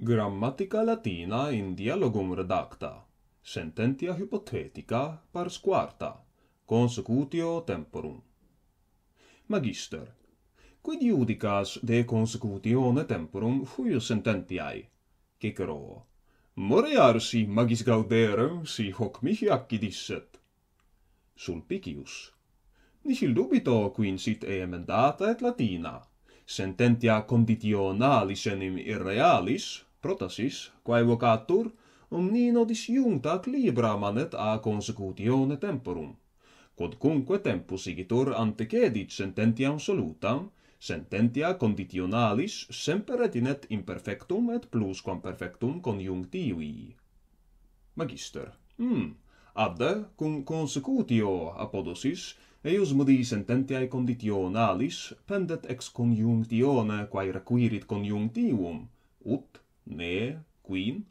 Grammatica latina in dialogum redacta. Sententia hypothetica pars quarta. Consecutio temporum. Magister, quid iudicas de consecutione temporum fuius sententiae? Cicero, moriar si magis gaudere, si hoc mihi accidisset. Sulpicius, nisi dubito quinsit emendata et latina, sententia conditionalis enim irrealis, protasis, quae vocatur, omnino um disjuncta ac libra manet a consecutione temporum. Quod cunque tempus igitur antecedit sententiam solutam, sententia conditionalis semper etinet imperfectum et plusquam perfectum conjunctivi. Magister. Hmm. Adde, cum consecutio apodosis, eius modi sententiae conditionalis pendet ex conjunctione quae requirit conjunctivum, ut ne, quin,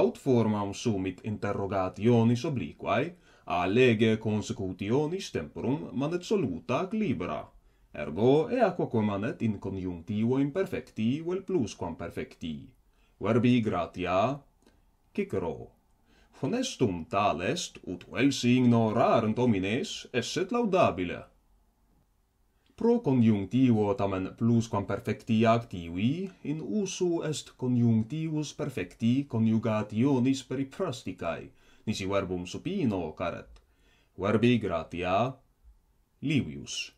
aut formam sumit interrogationis obliquae, a lege consecutionis temporum manet soluta ac libera. Ergo, e quoque manet in conjunctivo imperfecti, vel quam perfecti. Verbi gratia, Cicero. Honestum tal est, ut vel si ignorarent homines, esset laudabile. Pro conjunctivo tamen plus quam perfecti actiui, in usu est conjunctivus perfecti coniugationis periphrasticae, nisi verbum supino caret. Verbi gratia, livius.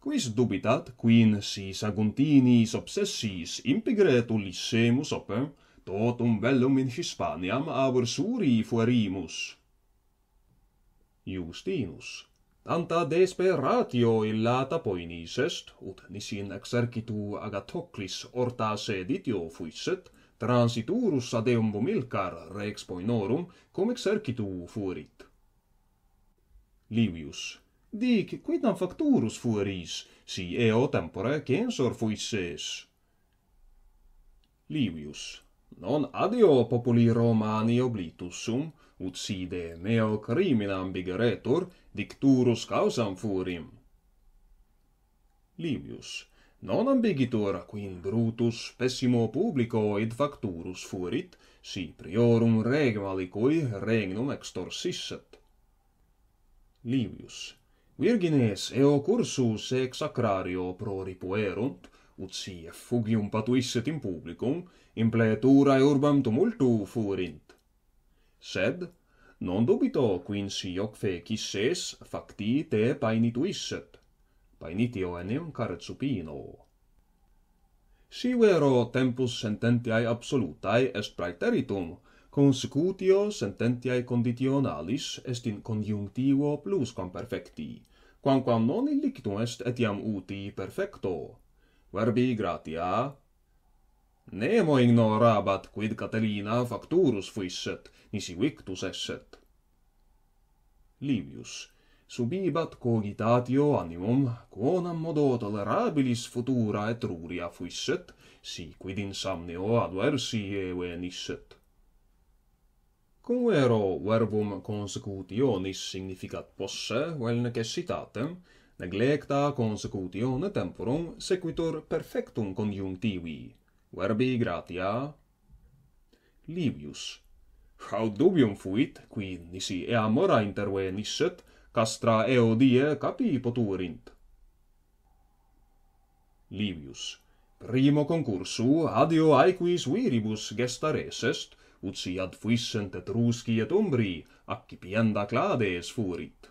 Quis dubitat, quin si saguntinis obsessis impigre opem, ope, totum bellum in Hispaniam avursuri fuerimus? Justinus. Anta desperatio illata poinis est, ut nisin exercitu agatoclis orta seditio fuisset, transiturus ad eum vomilcar rex poinorum, cum exercitu fuerit. Livius. Dic, quidam facturus fueris, si eo tempore censor fuisses? Livius. Non adio populi romani oblitusum, ut si de neo crimina ambigeretur dicturus causam furim. Livius, non ambigitur quin brutus pessimo publico id facturus furit, si priorum regma licui regnum extorsisset. Livius, virgines eo cursus ex acrario proripuerunt, ut si effugium patuisset in publicum, in pletura urbam tumultu furint sed non dubito quin si hoc fecis facti te painituisset painitio enim caret supino si vero tempus sententiae absolutae est praeteritum consecutio sententiae conditionalis est in conjunctivo plus perfecti quamquam non illictum est etiam uti perfecto verbi gratia Nemo ignorabat, quid Catelina facturus fuisset, nisi victus esset. Livius subibat cogitatio animum, quonam modo tolerabilis futura etruria fuisset, si quid in samnio adversi he nisset. Cum ero verbum consecutionis significat posse vel necessitatem, neglecta consecutione temporum sequitur perfectum conjunctivi, Verbi gratia. Livius. Haud dubium fuit, qui nisi ea mora intervenisset, castra eo die capi poturint. Livius. Primo concursu adio aequis viribus gestares est, ut si ad fuissent etrusci et umbri, accipienda clades furit.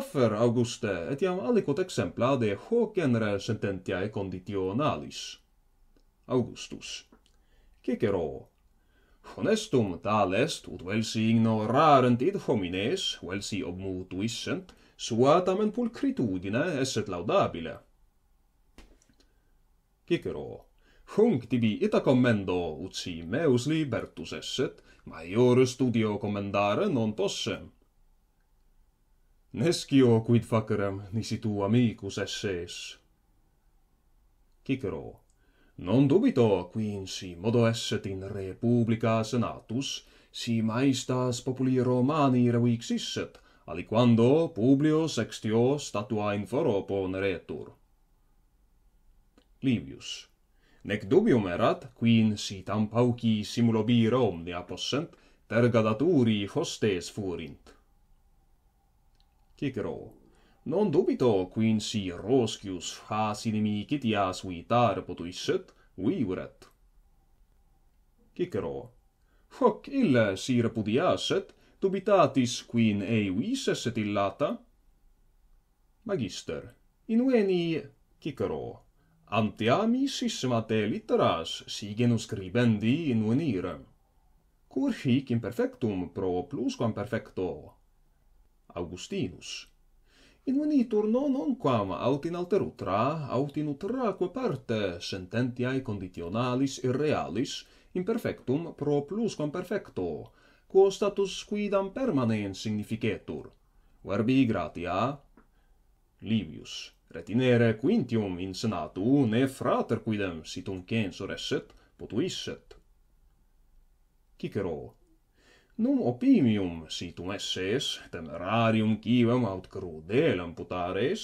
Affer, auguste, etiam alicot exempla de ho genere sententiae conditionalis. Augustus. Cicero. Honestum tal est, ut vel si igno rarent id homines, vel si ob mutu sua tamen pulcritudine esset laudabile. Cicero. Hunc tibi ita commendo, ut si meus libertus esset, maior studio commendare non possem. Nescio quid facerem nisi tu amicus esse Cicero. Cicero. Non dubito, qui in modo esset in republica senatus, si maestas populi romani revixisset, aliquando publio sextio statua in foro poneretur. Livius. Nec dubium erat, qui in si tam pauci simulobir omnia possent, gadaturi hostes furint. Cicero. Cicero. Non dubito, quin si roscius has inimicit ias vitar potuisset, vivret. Cicero. Hoc ille si repudiaset, dubitatis quin ei visesset illata? Magister. In veni, Cicero. Antiamisis mate litteras sigenus scribendi in venire. Cur hic imperfectum pro plusquam perfecto? Augustinus in munitur non quam aut in alter utra, aut in utra parte sententiae conditionalis irrealis, imperfectum pro plus quam perfecto, quo status quidam permanens significetur. Verbi gratia, Livius, retinere quintium in senatu, ne frater quidem sit uncensor esset, potuisset. Cicero, Num opimium situm esseis temerarium civam aut crudelam putares,